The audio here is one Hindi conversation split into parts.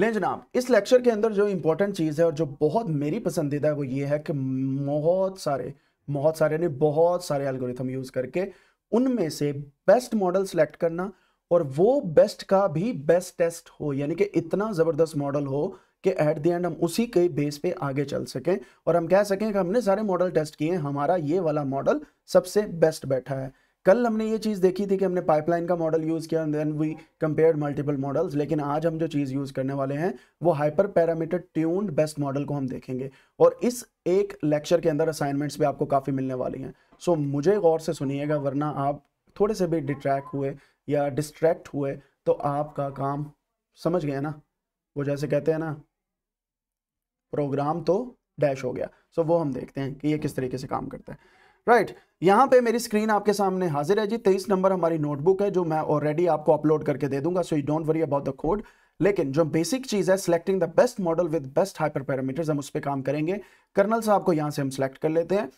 लें जनाब इस लेक्चर के अंदर जो इम्पोर्टेंट चीज़ है और जो बहुत मेरी पसंदीदा है वो ये है कि बहुत सारे बहुत सारे ने बहुत सारे एल्गोरिथम यूज़ करके उनमें से बेस्ट मॉडल सेलेक्ट करना और वो बेस्ट का भी बेस्ट टेस्ट हो यानी कि इतना ज़बरदस्त मॉडल हो कि एट द एंड हम उसी के बेस पे आगे चल सकें और हम कह सकें कि हमने सारे मॉडल टेस्ट किए हमारा ये वाला मॉडल सबसे बेस्ट बैठा है कल हमने ये चीज़ देखी थी कि हमने पाइपलाइन का मॉडल यूज़ किया and then we compared multiple models लेकिन आज हम जो चीज़ यूज़ करने वाले हैं वो hyper parameter tuned best model को हम देखेंगे और इस एक लेक्चर के अंदर असाइनमेंट्स भी आपको काफ़ी मिलने वाली हैं सो so, मुझे गौर से सुनिएगा वरना आप थोड़े से भी डिट्रैक्ट हुए या डिस्ट्रैक्ट हुए तो आपका काम समझ गया ना वो जैसे कहते हैं ना प्रोग्राम तो डैश हो गया सो so, वो हम देखते हैं कि ये किस तरीके से काम करता है राइट यहाँ पे मेरी स्क्रीन आपके सामने हाजिर है जी तेईस नंबर हमारी नोटबुक है जो मैं ऑलरेडी आपको अपलोड करके दे दूंगा so you don't worry about the code लेकिन जो बेसिक चीज है selecting the best model with best hyper parameters हम उस पर काम करेंगे कर्नल साहब को यहां से हम सिलेक्ट कर लेते हैं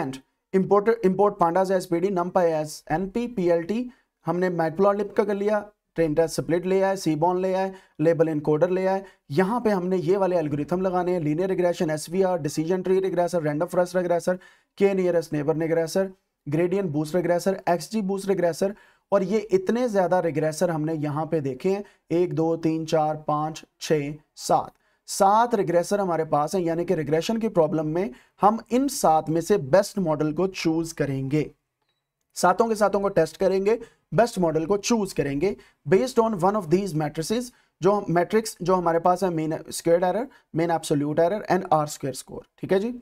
and import import pandas as P D numpy as N P P L T हमने मैटप्लॉलिप का कर लिया ट्रेन टेस्ट स्प्लिट ले आए सीबॉन ले आए लेबल इन कोडर ले आए यहाँ पे हमने ये वाले एल्गोरिथम लगाने हैं linear regression S V R decision tree regressor random forest regressor K nearest neighbour regressor gradient boost X XG boost regressor और ये इतने ज़्यादा रिग्रेसर हमने यहाँ पे देखे हैं एक दो तीन चार पाँच छ सात सात रिग्रेसर हमारे पास हैं यानी कि रिग्रेशन की प्रॉब्लम में हम इन सात में से बेस्ट मॉडल को चूज करेंगे सातों के सातों को टेस्ट करेंगे बेस्ट मॉडल को चूज करेंगे based on one of these matrices जो मैट्रिक्स जो हमारे पास है mean square error mean absolute error and R square score ठीक है जी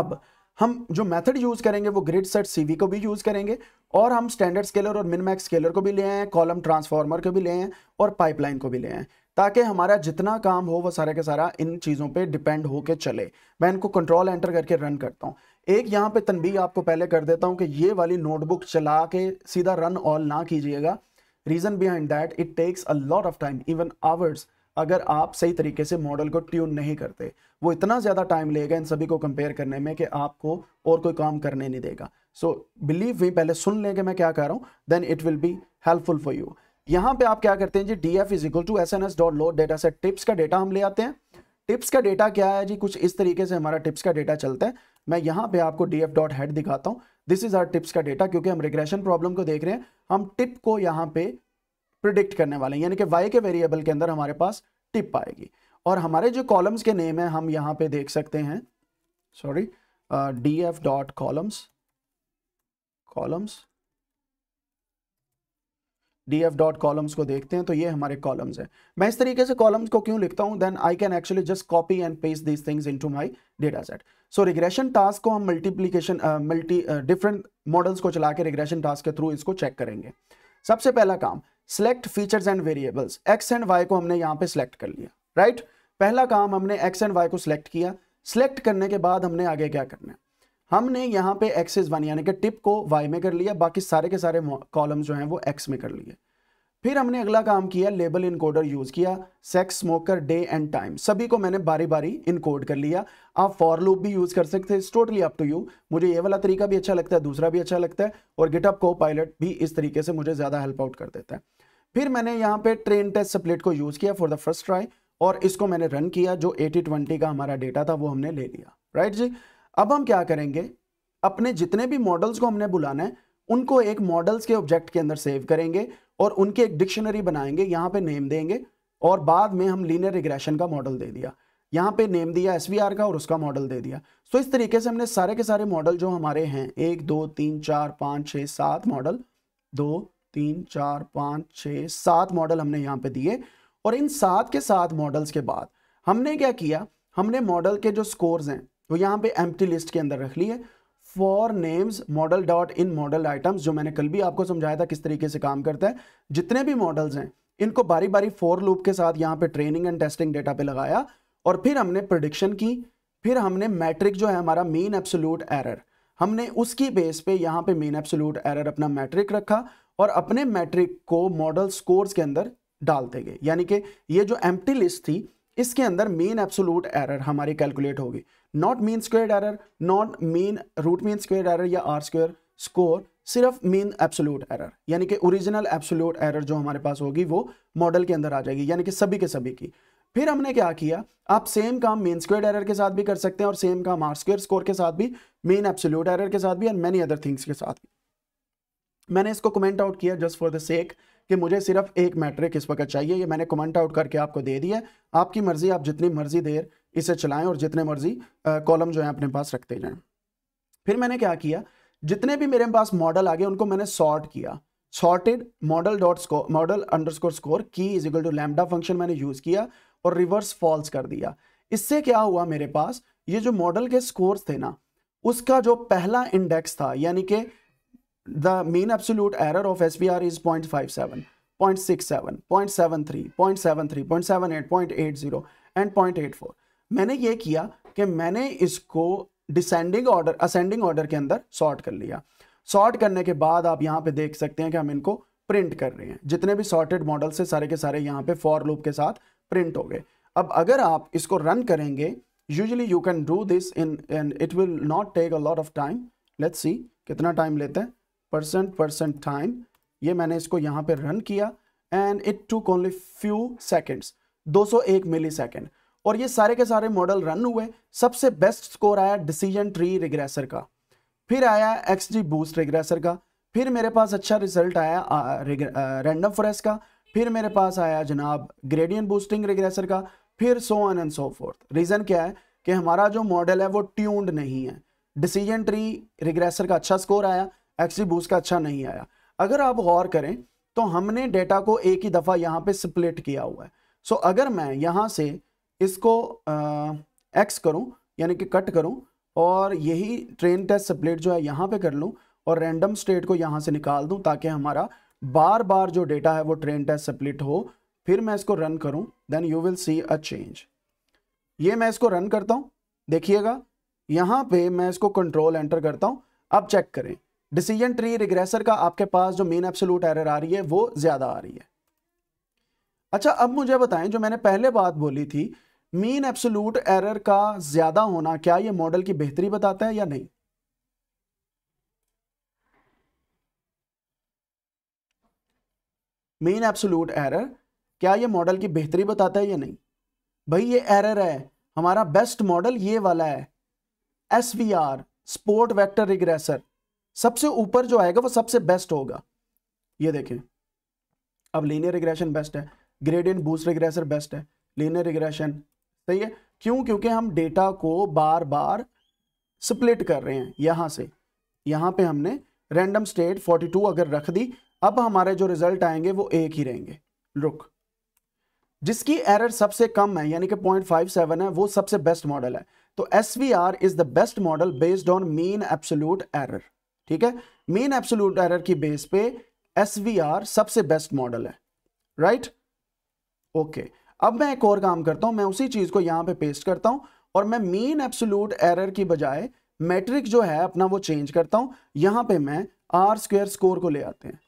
अब हम जो मेथड यूज करेंगे वो ग्रिड सेट सीवी को भी यूज करेंगे और हम स्टैंडर्ड स्केलर और मिनमैक्स स्केलर को भी ले आए हैं कॉलम ट्रांसफार्मर को भी ले आए और पाइपलाइन को भी ले आए ताकि हमारा जितना काम हो वो सारे के सारा इन चीज़ों पे डिपेंड होके चले मैं इनको कंट्रोल एंटर करके रन करता हूँ एक यहाँ पे तनबी आपको पहले कर देता हूँ कि ये वाली नोटबुक चला के सीधा रन ऑल ना कीजिएगा reason behind that it takes a lot of time even hours अगर आप सही तरीके से मॉडल को ट्यून नहीं करते वो इतना ज़्यादा टाइम लेगा इन सभी को कंपेयर करने में कि आपको और कोई काम करने नहीं देगा सो बिलीव वी पहले सुन लें कि मैं क्या कह रहा हूँ then it will be helpful for you यहाँ पे आप क्या करते हैं जी D F is equal to S N S dot load data set tips का डेटा हम ले आते हैं टिप्स का डेटा क्या है जी कुछ इस तरीके से हमारा टिप्स का डेटा चलता है मैं यहाँ पे आपको डी एफ डॉट हेड दिखाता हूँ दिस इज आर टिप्स का डेटा क्योंकि हम रिग्रेशन प्रॉब्लम को देख रहे हैं हम टिप को यहाँ पे प्रिडिक्ट करने वाले हैं यानी कि वाई के वेरिएबल के अंदर हमारे पास टिप आएगी और हमारे जो कॉलम्स के नेम है हम यहाँ पे देख सकते हैं sorry D F dot columns columns D F dot columns को देखते हैं तो ये हमारे कॉलम्स हैं मैं इस तरीके से कॉलम्स को क्यों लिखता हूँ then I can actually just copy and paste these things into my data set so regression task को हम मल्टीप्लीकेशन मल्टी डिफरेंट मॉडल्स को चला के रिग्रेशन टास्क के थ्रू इसको चेक करेंगे सबसे पहला काम select features and variables X and Y को हमने यहाँ पे सिलेक्ट कर लिया राइट right? पहला काम हमने एक्स एंड वाई को सिलेक्ट किया सिलेक्ट करने के बाद हमने आगे क्या करना है हमने यहाँ पे एक्सेस वन यानी कि टिप को वाई में कर लिया बाकी सारे के सारे कॉलम जो हैं वो एक्स में कर लिए फिर हमने अगला काम किया लेबल इनकोडर यूज़ किया sex smoker day and time सभी को मैंने बारी बारी इनकोड कर लिया आप फॉर लूप भी यूज़ कर सकते हैं टोटली अप टू यू मुझे ये वाला तरीका भी अच्छा लगता है दूसरा भी अच्छा लगता है और गिटअप को पायलट भी इस तरीके से मुझे ज़्यादा हेल्प आउट कर देता है फिर मैंने यहाँ पे ट्रेन टेस्ट सप्लेट को यूज़ किया फॉर द फर्स्ट ट्राई और इसको मैंने रन किया जो एटी ट्वेंटी का हमारा डेटा था वो हमने ले लिया राइट जी अब हम क्या करेंगे अपने जितने भी मॉडल्स को हमने बुलाना है उनको एक मॉडल्स के ऑब्जेक्ट के अंदर सेव करेंगे और उनकी एक डिक्शनरी बनाएंगे यहाँ पे नेम देंगे और बाद में हम लीनियर रिग्रेशन का मॉडल दे दिया यहाँ पे नेम दिया एस का और उसका मॉडल दे दिया सो इस तरीके से हमने सारे के सारे मॉडल जो हमारे हैं एक दो तीन चार पाँच छः सात मॉडल दो तीन चार पाँच छः सात मॉडल हमने यहाँ पे दिए और इन सात के सात मॉडल्स के बाद हमने क्या किया हमने मॉडल के जो स्कोर्स हैं वो यहाँ पे एम लिस्ट के अंदर रख लिए for names model dot in model items जो मैंने कल भी आपको समझाया था किस तरीके से काम करता है जितने भी मॉडल्स हैं इनको बारी बारी फोर लूप के साथ यहाँ पे ट्रेनिंग एंड टेस्टिंग डेटा पे लगाया और फिर हमने प्रोडिक्शन की फिर हमने मैट्रिक जो है हमारा मेन एब्सोलूट एरर हमने उसकी बेस पे यहाँ पे मेन एब्सोल्यूट एरर अपना मैट्रिक रखा और अपने मैट्रिक को मॉडल स्कोर्स के अंदर डालते गए यानी कि ये जो एम्प्टी लिस्ट थी इसके अंदर मेन एब्सोल्यूट एरर हमारी कैलकुलेट होगी not mean square error not mean root mean square error या आर स्क्वेयर स्कोर सिर्फ मीन एब्सोल्यूट एरर यानी कि ओरिजिनल एब्सोल्यूट एरर जो हमारे पास होगी वो मॉडल के अंदर आ जाएगी यानी कि सभी के सभी की फिर हमने क्या किया आप सेम काम मेन स्क्वेयर एरर के साथ भी कर सकते हैं और सेम काम आर स्क्वेयर स्कोर के साथ भी मेन एप्सोल्यूट एरर के साथ भी एंड मेनी अदर थिंग्स के साथ भी मैंने इसको कमेंट आउट किया जस्ट फॉर द सेक कि मुझे सिर्फ एक मैट्रिक इस वक्त चाहिए ये मैंने कमेंट आउट करके आपको दे दिया आपकी मर्जी आप जितनी मर्जी देर इसे चलाएं और जितने मर्जी कॉलम जो है अपने पास रखते जाएं फिर मैंने क्या किया जितने भी मेरे पास मॉडल आ गए उनको मैंने सॉर्ट किया sorted model dot score model under score score key is equal to lambda function मैंने यूज़ किया और रिवर्स फॉल्स कर दिया इससे क्या हुआ मेरे पास ये जो मॉडल के स्कोर्स थे ना उसका जो पहला इंडेक्स था यानी कि the mean absolute error of S B R is point five seven point six seven point seven three point seven three point seven eight point eight zero and point eight four मैंने ये किया कि मैंने इसको डिसेंडिंग ऑर्डर असेंडिंग ऑर्डर के अंदर सॉर्ट कर लिया सॉर्ट करने के बाद आप यहाँ पे देख सकते हैं कि हम इनको प्रिंट कर रहे हैं जितने भी सॉर्टेड मॉडल्स है सारे के सारे यहाँ पे फॉर लूप के साथ प्रिंट हो गए अब अगर आप इसको रन करेंगे usually you can do this in and it will not take a lot of time let's see कितना टाइम लेते हैं परसेंट परसेंट टाइम ये मैंने इसको यहाँ पे रन किया and it took only few seconds 201 millisecond और ये सारे के सारे मॉडल रन हुए सबसे बेस्ट स्कोर आया डिसीजन ट्री रिग्रेसर का फिर आया एक्स जी बूस्ट रिग्रेसर का फिर मेरे पास अच्छा रिजल्ट आया रैंडम फॉरेस्ट का फिर मेरे पास आया जनाब ग्रेडियन बूस्टिंग रिग्रेसर का फिर so on and so forth reason क्या है कि हमारा जो मॉडल है वो ट्यून्ड नहीं है डिसीजन ट्री रिग्रेसर का अच्छा स्कोर आया एक्सी बूस्ट का अच्छा नहीं आया अगर आप गौर करें तो हमने डेटा को एक ही दफ़ा यहाँ पे स्प्लिट किया हुआ है सो so, अगर मैं यहाँ से इसको एक्स करूँ यानी कि कट करूँ और यही ट्रेन टेस्ट स्प्लिट जो है यहाँ पे कर लूँ और रैंडम स्टेट को यहाँ से निकाल दूँ ताकि हमारा बार बार जो डेटा है वो ट्रेन टेस्ट प्लिट हो फिर मैं इसको रन करूं then you will see a change ये मैं इसको रन करता हूं देखिएगा यहां पे मैं इसको कंट्रोल एंटर करता हूं अब चेक करें डिसीजन ट्री रिग्रेसर का आपके पास जो मेन एप्सोलूट एरर आ रही है वो ज़्यादा आ रही है अच्छा अब मुझे बताएं जो मैंने पहले बात बोली थी मीन एप्सोलूट एरर का ज़्यादा होना क्या ये मॉडल की बेहतरी बताता है या नहीं मेन एब्सोल्यूट एरर क्या ये मॉडल की बेहतरी बताता है या नहीं भाई ये एरर है हमारा बेस्ट मॉडल ये वाला है S V R support vector regressor सबसे ऊपर जो आएगा वो सबसे बेस्ट होगा ये देखें अब लीनियर रिग्रेशन बेस्ट है ग्रेडियंट बूस्ट रिग्रेसर बेस्ट है लीनियर रिग्रेशन सही है क्यों क्योंकि हम डेटा को बार बार स्प्लिट कर रहे हैं यहां से यहां पे हमने रैंडम स्टेट 42 अगर रख दी अब हमारे जो रिजल्ट आएंगे वो एक ही रहेंगे लुक जिसकी एरर सबसे कम है यानी कि 0.57 है वो सबसे बेस्ट मॉडल है तो S V R is the best model based on mean absolute error ठीक है मीन एब्सोल्यूट एरर की बेस पे एस वी आर सबसे बेस्ट मॉडल है राइट right? Okay okay. अब मैं एक और काम करता हूं मैं उसी चीज को यहां पे पेस्ट करता हूं और मैं मीन एब्सोल्यूट एरर की बजाय मैट्रिक जो है अपना वो चेंज करता हूं यहां पे मैं आर स्क्वेयर स्कोर को ले आते हैं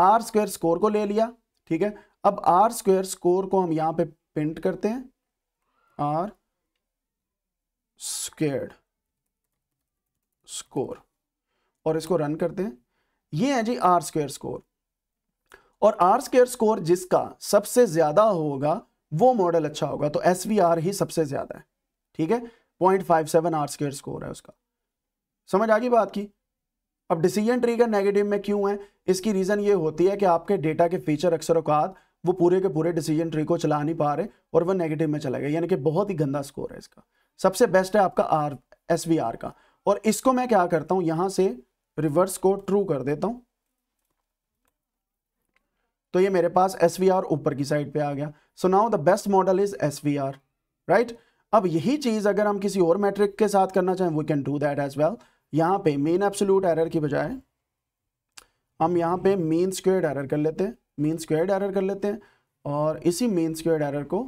आर स्क्वेयर स्कोर को ले लिया ठीक है अब आर स्क्वेयर स्कोर को हम यहां पे प्रिंट करते हैं आर स्क्वेयर स्कोर और इसको रन करते हैं ये है जी आर स्क्वेयर स्कोर और आर स्क्वेयर स्कोर जिसका सबसे ज्यादा होगा वो मॉडल अच्छा होगा तो एस ही सबसे ज्यादा है ठीक है point five seven R square score है उसका समझ आ गई बात की अब डिसीजन ट्री का नेगेटिव में क्यों है इसकी रीज़न ये होती है कि आपके डेटा के फीचर अक्सर अवकात वो पूरे के पूरे डिसीजन ट्री को चला नहीं पा रहे और वह नेगेटिव में चला गया यानी कि बहुत ही गंदा स्कोर है इसका सबसे बेस्ट है आपका आर एस का और इसको मैं क्या करता हूं यहां से रिवर्स को ट्रू कर देता हूं तो ये मेरे पास एस ऊपर की साइड पे आ गया so now the best model is S right अब यही चीज़ अगर हम किसी और मैट्रिक के साथ करना चाहें we can do that as well यहाँ पे मेन एब्सोल्यूट एरर की बजाय हम यहाँ पे मेन स्क्वेयर्ड एरर कर लेते हैं मेन स्क्वेयर्ड एरर कर लेते हैं और इसी मेन स्क्वेयर्ड एरर को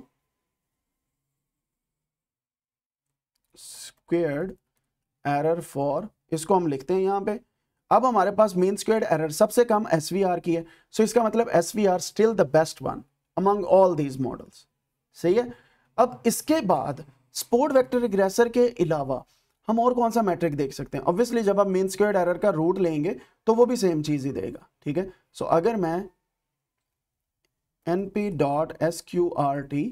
स्क्वेयर्ड एरर फॉर इसको हम लिखते हैं यहाँ पे अब हमारे पास मेन स्क्वेयर्ड एरर सबसे कम एस की है सो so इसका मतलब S still the best one among all these models सही है अब इसके बाद स्पोर्ट वेक्टर रिग्रेसर के अलावा हम और कौन सा मैट्रिक देख सकते हैं ऑब्वियसली जब आप मेन स्क्वेयर एरर का रूट लेंगे तो वो भी सेम चीज़ ही देगा ठीक है सो अगर मैं N P dot S Q R T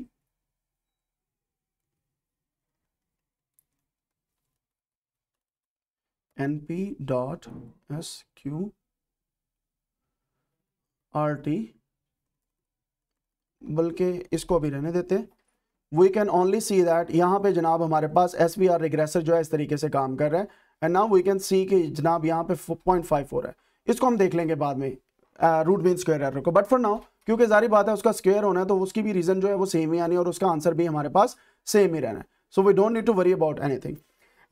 N P dot S Q R T बल्कि इसको अभी रहने देते हैं we can only see that यहाँ पे जनाब हमारे पास एस वी आर रिग्रेसर जो है इस तरीके से काम कर रहा है and now we can see कि जनाब यहाँ पे पॉइंट फाइव फोर है इसको हम देख लेंगे बाद में रूट मीन स्क्वेयर एरर को बट फॉर नाउ क्योंकि जारी बात है उसका स्क्वेयर होना है तो उसकी भी रीज़न जो है वो सेम ही आनी और उसका आंसर भी हमारे पास सेम ही रहना है so we don't need to worry about anything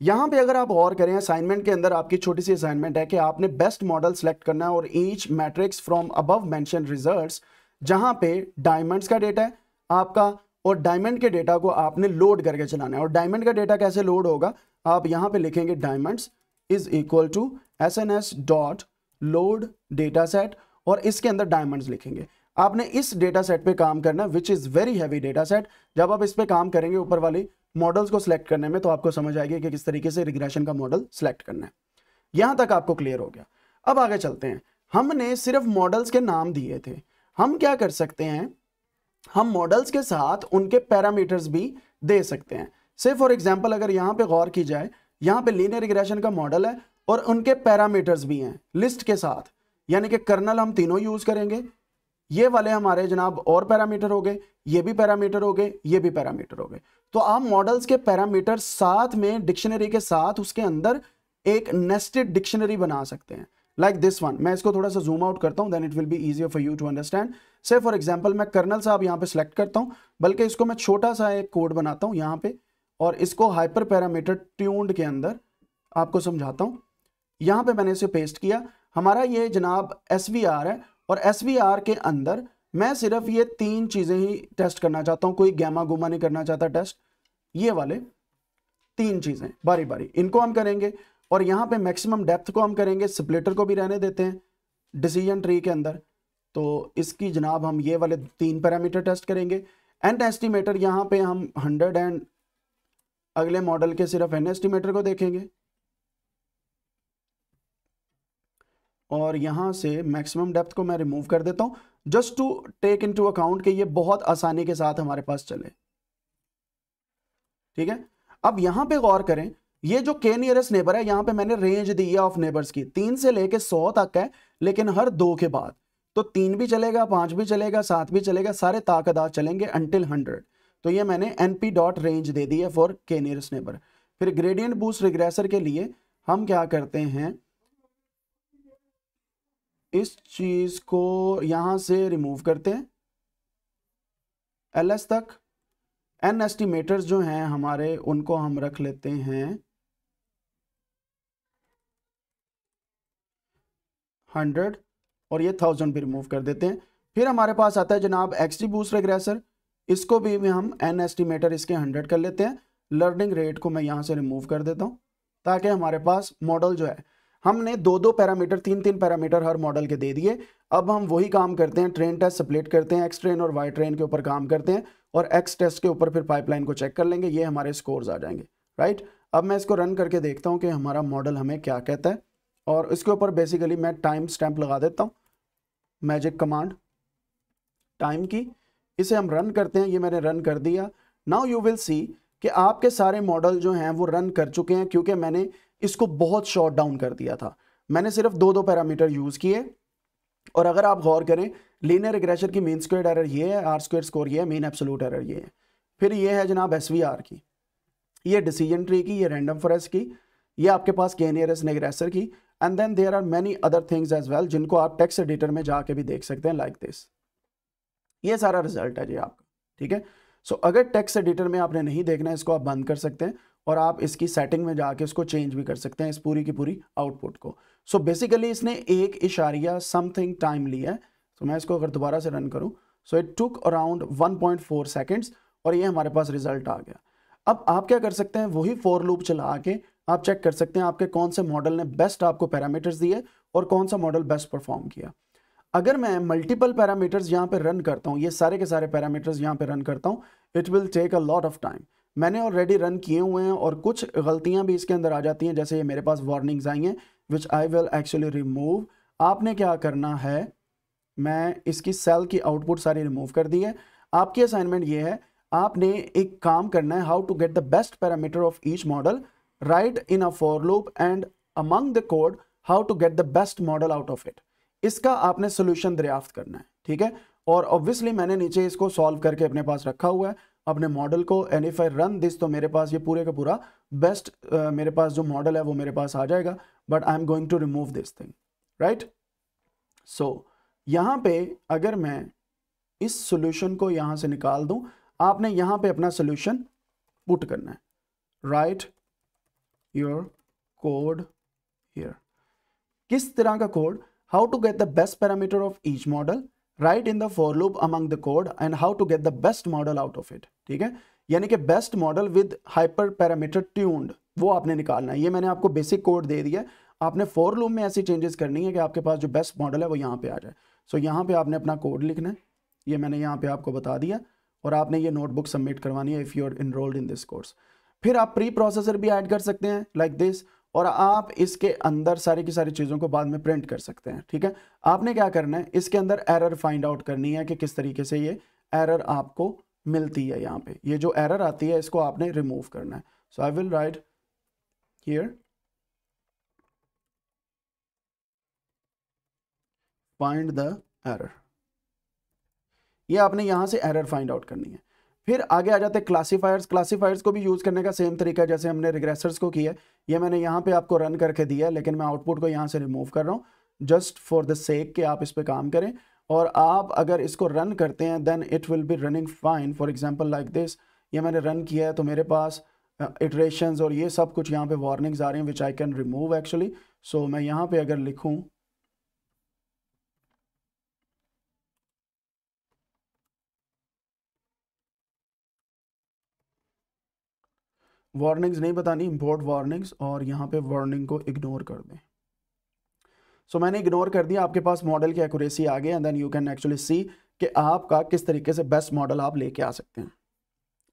यहाँ पे अगर आप और करें असाइनमेंट के अंदर आपकी छोटी सी असाइनमेंट है कि आपने बेस्ट मॉडल सेलेक्ट करना है और each matrix from above mention result जहाँ पे डायमंड्स का डेटा है आपका और डायमंड के डेटा को आपने लोड करके चलाना है और डायमंड का डेटा कैसे लोड होगा आप यहाँ पे लिखेंगे diamonds is equal to S N S dot load data set और इसके अंदर डायमंड्स लिखेंगे आपने इस डेटा सेट पर काम करना which is very heavy data set जब आप इस पर काम करेंगे ऊपर वाली मॉडल्स को सिलेक्ट करने में तो आपको समझ आएगी कि किस तरीके से रिग्रेशन का मॉडल सिलेक्ट करना है यहाँ तक आपको क्लियर हो गया अब आगे चलते हैं हमने सिर्फ मॉडल्स के नाम दिए थे हम क्या कर सकते हैं हम मॉडल्स के साथ उनके पैरामीटर्स भी दे सकते हैं से फॉर एग्जाम्पल अगर यहाँ पे गौर की जाए यहाँ पे लीनियर रिग्रेशन का मॉडल है और उनके पैरामीटर्स भी हैं लिस्ट के साथ यानी कि कर्नल हम तीनों यूज़ करेंगे ये वाले हमारे जनाब और पैरामीटर हो गए ये भी पैरामीटर हो गए ये भी पैरामीटर हो गए तो आप मॉडल्स के पैरामीटर साथ में डिक्शनरी के साथ उसके अंदर एक नेस्टेड डिक्शनरी बना सकते हैं लाइक दिस वन मैं इसको थोड़ा सा जूम आउट करता हूँ then it will be easier for you to understand say for example मैं कर्नल साहब यहाँ पे सिलेक्ट करता हूँ बल्कि इसको मैं छोटा सा एक कोड बनाता हूँ यहाँ पे और इसको हाइपर पैरामीटर ट्यून्ड के अंदर आपको समझाता हूँ यहाँ पे मैंने इसे पेस्ट किया हमारा ये जनाब एस है और एस के अंदर मैं सिर्फ ये तीन चीज़ें ही टेस्ट करना चाहता हूँ कोई गैमा गुमा नहीं करना चाहता टेस्ट ये वाले तीन चीज़ें बारी बारी इनको हम करेंगे और यहाँ पे मैक्सिमम डेप्थ को हम करेंगे स्प्लिटर को भी रहने देते हैं डिसीजन ट्री के अंदर तो इसकी जनाब हम ये वाले तीन पैरामीटर टेस्ट करेंगे एंड एस्टिमेटर यहाँ पे हम हंड्रेड एंड अगले मॉडल के सिर्फ एन एस्टिमेटर को देखेंगे और यहाँ से मैक्सिमम डेप्थ को मैं रिमूव कर देता हूँ just to take into account कि ये बहुत आसानी के साथ हमारे पास चले ठीक है अब यहाँ पे गौर करें ये जो के नियरेस्ट नेबर है यहाँ पे मैंने रेंज दी है ऑफ नेबर्स की तीन से लेके सौ तक है लेकिन हर दो के बाद तो तीन भी चलेगा पांच भी चलेगा सात भी चलेगा सारे ताकदार चलेंगे अनटिल हंड्रेड तो ये मैंने एन पी डॉट रेंज दे दी है फॉर के नियर नेबर फिर ग्रेडियंट बूस्ट रिग्रेसर के लिए हम क्या करते हैं इस चीज को यहां से रिमूव करते हैं एल एस तक एन एस्टिमेटर्स जो हैं हमारे उनको हम रख लेते हैं हंड्रेड और ये थाउजेंड भी रिमूव कर देते हैं फिर हमारे पास आता है जनाब एक्सटी बूस्ट रेग्रेसर इसको भी हम एन एस्टिमेटर इसके हंड्रेड कर लेते हैं लर्निंग रेट को मैं यहाँ से रिमूव कर देता हूँ ताकि हमारे पास मॉडल जो है हमने दो दो पैरामीटर तीन तीन पैरामीटर हर मॉडल के दे दिए अब हम वही काम करते हैं ट्रेन टेस्ट सप्लेट करते हैं एक्स ट्रेन और वाई ट्रेन के ऊपर काम करते हैं और एक्स टेस्ट के ऊपर फिर पाइपलाइन को चेक कर लेंगे ये हमारे स्कोर्स आ जाएंगे राइट अब मैं इसको रन करके देखता हूँ कि हमारा मॉडल हमें क्या कहता है और इसके ऊपर बेसिकली मैं टाइम स्टैम्प लगा देता हूँ मैजिक कमांड टाइम की इसे हम रन करते हैं ये मैंने रन कर दिया नाउ यू विल सी कि आपके सारे मॉडल जो हैं वो रन कर चुके हैं क्योंकि मैंने इसको बहुत शॉर्ट डाउन कर दिया था मैंने सिर्फ दो दो पैरामीटर यूज़ किए और अगर आप गौर करें लीनियर रिग्रेशन की मेन स्क्वेयर एरर ये है आर स्क्वेयर स्कोर ये है मेन एब्सोलूट एरर ये है फिर ये है जनाब एस की ये डिसीजन ट्री की ये रैंडम फॉरेस्ट की ये आपके पास के नियरेस्ट नेग्रेसर की and then there are many other things as well जिनको आप टेक्स एडिटर में जाके भी देख सकते हैं लाइक like दिस ये सारा रिजल्ट है जी आपका ठीक है सो so, अगर टेक्स एडिटर में आपने नहीं देखना है इसको आप बंद कर सकते हैं और आप इसकी सेटिंग में जाके इसको चेंज भी कर सकते हैं इस पूरी की पूरी आउटपुट को सो so बेसिकली इसने एक इशारिया समथिंग टाइम लिया है तो so मैं इसको अगर दोबारा से रन करूँ so it took around 1.4 point और ये हमारे पास रिजल्ट आ गया अब आप क्या कर सकते हैं वही फोर लूप चला के आप चेक कर सकते हैं आपके कौन से मॉडल ने बेस्ट आपको पैरामीटर्स दिए और कौन सा मॉडल बेस्ट परफॉर्म किया अगर मैं मल्टीपल पैरामीटर्स यहाँ पे रन करता हूँ ये सारे के सारे पैरामीटर्स यहाँ पे रन करता हूँ it will take a lot of time मैंने ऑलरेडी रन किए हुए हैं और कुछ गलतियाँ भी इसके अंदर आ जाती हैं जैसे ये मेरे पास वार्निंग्स आई हैं which I will actually remove आपने क्या करना है मैं इसकी सेल की आउटपुट सारी रिमूव कर दी है आपकी असाइनमेंट ये है आपने एक काम करना है how to get the best parameter of each model write in a for loop and among the code how to get the best model out of it इसका आपने सोल्यूशन दरियाफ्त करना है ठीक है और ऑब्वियसली मैंने नीचे इसको सॉल्व करके अपने पास रखा हुआ है अपने मॉडल को and if I run this तो मेरे पास ये पूरे का पूरा बेस्ट uh, मेरे पास जो मॉडल है वो मेरे पास आ जाएगा but I am going to remove this thing right so यहाँ पे अगर मैं इस सोल्यूशन को यहाँ से निकाल दूँ आपने यहाँ पे अपना सोल्यूशन पुट करना है right right your code here किस तरह का code how to get the best parameter of each model write in the for loop among the code and how to get the best model out of it ठीक है यानी कि best model with hyper parameter tuned वो आपने निकालना है ये मैंने आपको बेसिक कोड दे दिया आपने फॉर लूप में ऐसी चेंजेस करनी है कि आपके पास जो बेस्ट मॉडल है वो यहाँ पे आ जाए सो so, यहाँ पे आपने अपना कोड लिखना है ये मैंने यहाँ पे आपको बता दिया और आपने ये नोटबुक सबमिट करवानी है if you are enrolled in this course फिर आप प्री प्रोसेसर भी ऐड कर सकते हैं लाइक like दिस और आप इसके अंदर सारी की सारी चीज़ों को बाद में प्रिंट कर सकते हैं ठीक है आपने क्या करना है इसके अंदर एरर फाइंड आउट करनी है कि किस तरीके से ये एरर आपको मिलती है यहाँ पे ये जो एरर आती है इसको आपने रिमूव करना है so I will write here find the error ये आपने यहां से एरर फाइंड आउट करनी है फिर आगे आ जाते क्लासीफायर्स क्लासीफायर्स को भी यूज़ करने का सेम तरीका जैसे हमने रिग्रेसर्स को किया है ये मैंने यहाँ पे आपको रन करके दिया है लेकिन मैं आउटपुट को यहाँ से रिमूव कर रहा हूँ जस्ट फॉर द सेक कि आप इस पर काम करें और आप अगर इसको रन करते हैं then it will be running fine for example like this ये मैंने रन किया है तो मेरे पास इटरेशन और ये सब कुछ यहाँ पे वार्निंग्स आ रही हैं which I can remove actually so मैं यहाँ पे अगर लिखूँ वार्निंग्स नहीं बतानी इम्पोर्ट वार्निंग्स और यहाँ पे वार्निंग को इग्नोर कर दें सो so, मैंने इग्नोर कर दिया आपके पास मॉडल की एक्यूरेसी आ गई and then you can actually see कि आपका किस तरीके से बेस्ट मॉडल आप लेके आ सकते हैं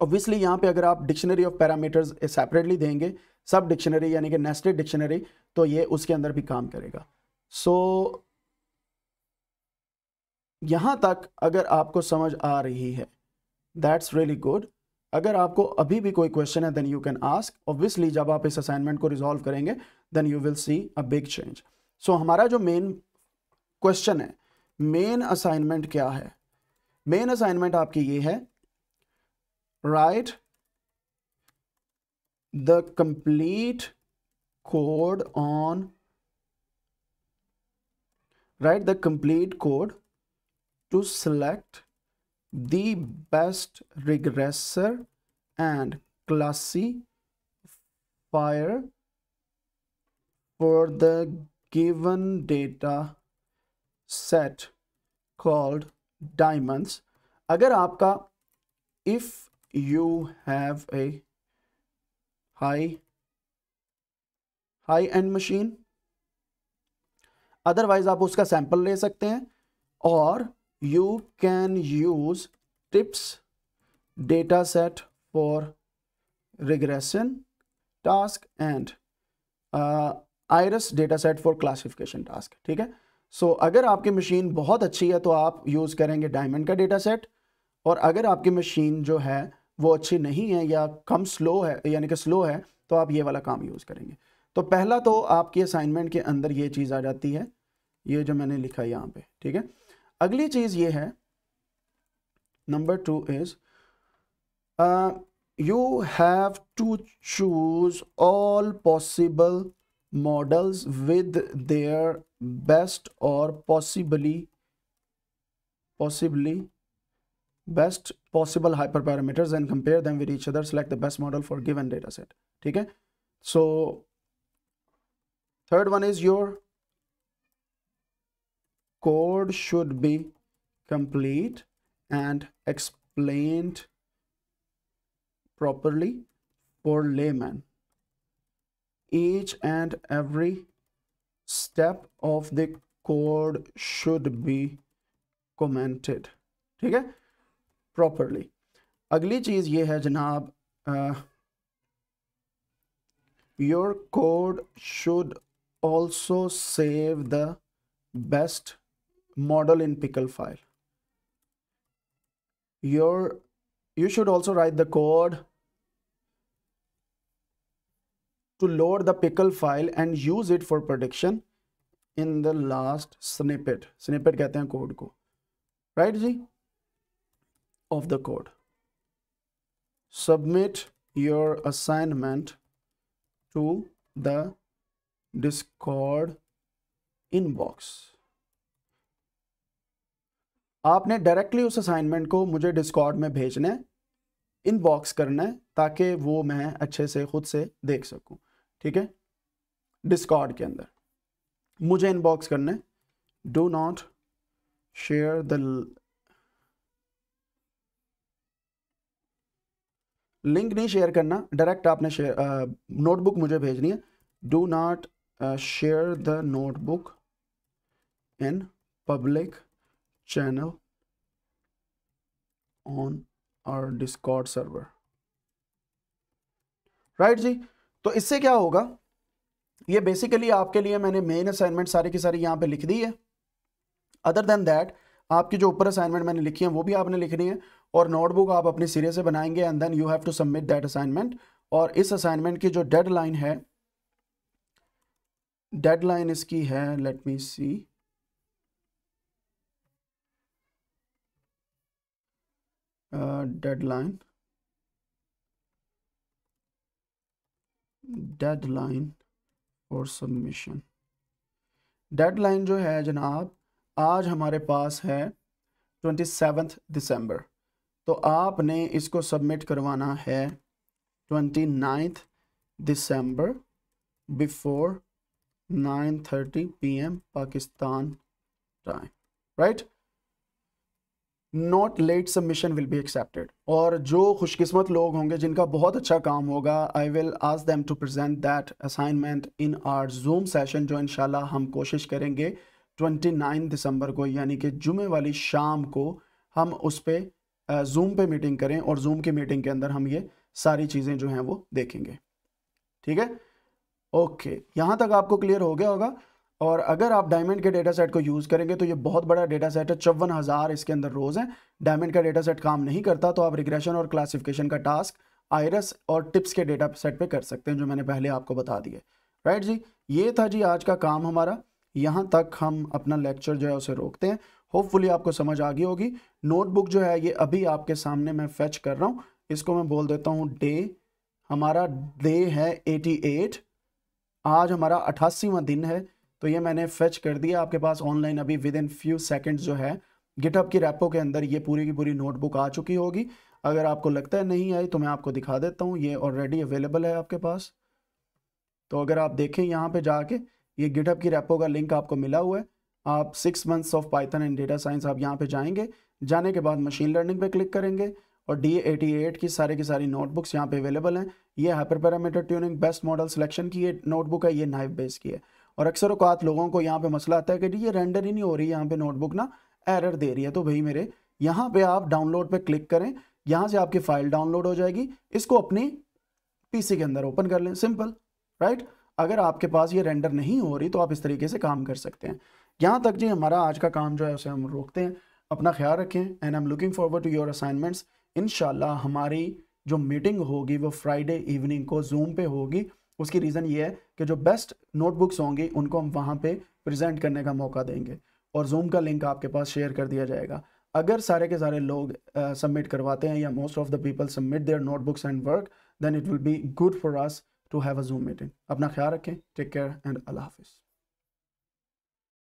ऑब्वियसली यहाँ पे अगर आप डिक्शनरी ऑफ पैरामीटर्स सेपरेटली देंगे सब डिक्शनरी यानी कि नेस्टेड डिक्शनरी तो ये उसके अंदर भी काम करेगा सो so, यहाँ तक अगर आपको समझ आ रही है दैट्स रियली गुड अगर आपको अभी भी कोई क्वेश्चन है then you can ask obviously जब आप इस असाइनमेंट को रिजॉल्व करेंगे then you will see a big change so हमारा जो मेन क्वेश्चन है मेन असाइनमेंट क्या है मेन असाइनमेंट आपकी ये है write the complete code on write the complete code to select the best regressor and classifier for the given data set called diamonds agar aapka if you have a high high end machine otherwise aap uska sample le sakte hain और you can use tips data set for regression task and uh, iris data set for classification task ठीक है सो so, अगर आपकी मशीन बहुत अच्छी है तो आप यूज़ करेंगे डायमंड का डेटा सेट और अगर आपकी मशीन जो है वो अच्छी नहीं है या कम स्लो है यानी कि स्लो है तो आप ये वाला काम यूज़ करेंगे तो पहला तो आपकी असाइनमेंट के अंदर ये चीज़ आ जाती है ये जो मैंने लिखा है यहाँ पे ठीक है अगली चीज ये है number two is you have to choose all possible models with their best और possibly possibly best possible hyper parameters and compare them with each other select the best model for given data set ठीक है so third one is your code should be complete and explained properly for layman. Each and every step of the code should be commented ठीक है properly. अगली चीज़ ये है जनाब your code should also save the best model in pickle file your you should also write the code to load the pickle file and use it for prediction in the last snippet snippet कहते हैं code को right जी of the code submit your assignment to the discord inbox आपने डायरेक्टली उस असाइनमेंट को मुझे डिस्कॉर्ड में भेजना है इनबॉक्स करना है ताकि वो मैं अच्छे से खुद से देख सकूं ठीक है डिस्कॉर्ड के अंदर मुझे इनबॉक्स करना है do not share the link नहीं शेयर करना डायरेक्ट आपने शेयर नोटबुक मुझे भेजनी है do not share the notebook in public channel on our Discord server. Right right जी तो इससे क्या होगा ये बेसिकली आपके लिए मैंने मेन असाइनमेंट सारी की सारी यहाँ पे लिख दी है अदर देन दैट आपकी जो ऊपर असाइनमेंट मैंने लिखी है वो भी आपने लिखनी है और नोटबुक आप अपने सिरे से बनाएंगे and then you have to submit that assignment और इस असाइनमेंट की जो डेडलाइन है डेडलाइन इसकी है let me see deadline deadline और सबमिशन डेडलाइन जो है जनाब आज हमारे पास है ट्वेंटी सेवन्थ दिसंबर तो आपने इसको सबमिट करवाना है twenty ninth December before nine thirty P M Pakistan time right not late submission will be accepted और जो खुशकिस्मत लोग होंगे जिनका बहुत अच्छा काम होगा I will ask them to present that assignment in our Zoom session जो इन हम कोशिश करेंगे 29 दिसंबर को यानी कि जुमे वाली शाम को हम उस पर जूम पे मीटिंग करें और जूम की मीटिंग के अंदर हम ये सारी चीज़ें जो हैं वो देखेंगे ठीक है ओके यहाँ तक आपको क्लियर हो गया होगा और अगर आप डायमंड के डेटा सेट को यूज़ करेंगे तो ये बहुत बड़ा डेटा सेट है चौवन हज़ार इसके अंदर रोज़ हैं डायमंड का डेटा सेट काम नहीं करता तो आप रिग्रेशन और क्लासिफिकेशन का टास्क आयरस और टिप्स के डेटा सेट पर कर सकते हैं जो मैंने पहले आपको बता दिए राइट जी ये था जी आज का काम हमारा यहाँ तक हम अपना लेक्चर जो है उसे रोकते हैं होपफुली आपको समझ आ गई होगी नोटबुक जो है ये अभी आपके सामने मैं फेच कर रहा हूँ इसको मैं बोल देता हूँ डे हमारा डे है 88 आज हमारा अट्ठासीवा दिन है तो ये मैंने फेच कर दिया आपके पास ऑनलाइन अभी विद इन फ्यू सेकेंड जो है गिटअप की रेपो के अंदर ये पूरी की पूरी नोटबुक आ चुकी होगी अगर आपको लगता है नहीं आई तो मैं आपको दिखा देता हूँ ये ऑलरेडी अवेलेबल है आपके पास तो अगर आप देखें यहाँ पे जाके ये गिटअप की रेपो का लिंक आपको मिला हुआ है आप six months of Python and data science आप यहाँ पे जाएंगे जाने के बाद मशीन लर्निंग पे क्लिक करेंगे और डी एटी एट की सारे की सारी नोटबुक्स यहाँ पे अवेलेबल हैं ये hyper parameter tuning best model selection की ये नोटबुक है ये नाइफ बेस की है और अक्सर अकात लोगों को यहाँ पे मसला आता है कि ये रेंडर ही नहीं हो रही है यहाँ पे नोटबुक ना एरर दे रही है तो भाई मेरे यहाँ पे आप डाउनलोड पे क्लिक करें यहाँ से आपकी फाइल डाउनलोड हो जाएगी इसको अपने पीसी के अंदर ओपन कर लें सिंपल राइट अगर आपके पास ये रेंडर नहीं हो रही तो आप इस तरीके से काम कर सकते हैं यहाँ तक जी हमारा आज का काम जो है उसे हम रोकते हैं अपना ख्याल रखें and I am looking forward to your assignments in हमारी जो मीटिंग होगी वो फ्राइडे इवनिंग को जूम पे होगी उसकी रीज़न ये है कि जो बेस्ट नोटबुक्स होंगी उनको हम वहाँ पे प्रेजेंट करने का मौका देंगे और जूम का लिंक आपके पास शेयर कर दिया जाएगा अगर सारे के सारे लोग सबमिट uh, करवाते हैं या most of the people submit their notebooks and work then it will be good for us to have a Zoom meeting अपना ख्याल रखें टेक केयर एंड अल्लाह हाफिज़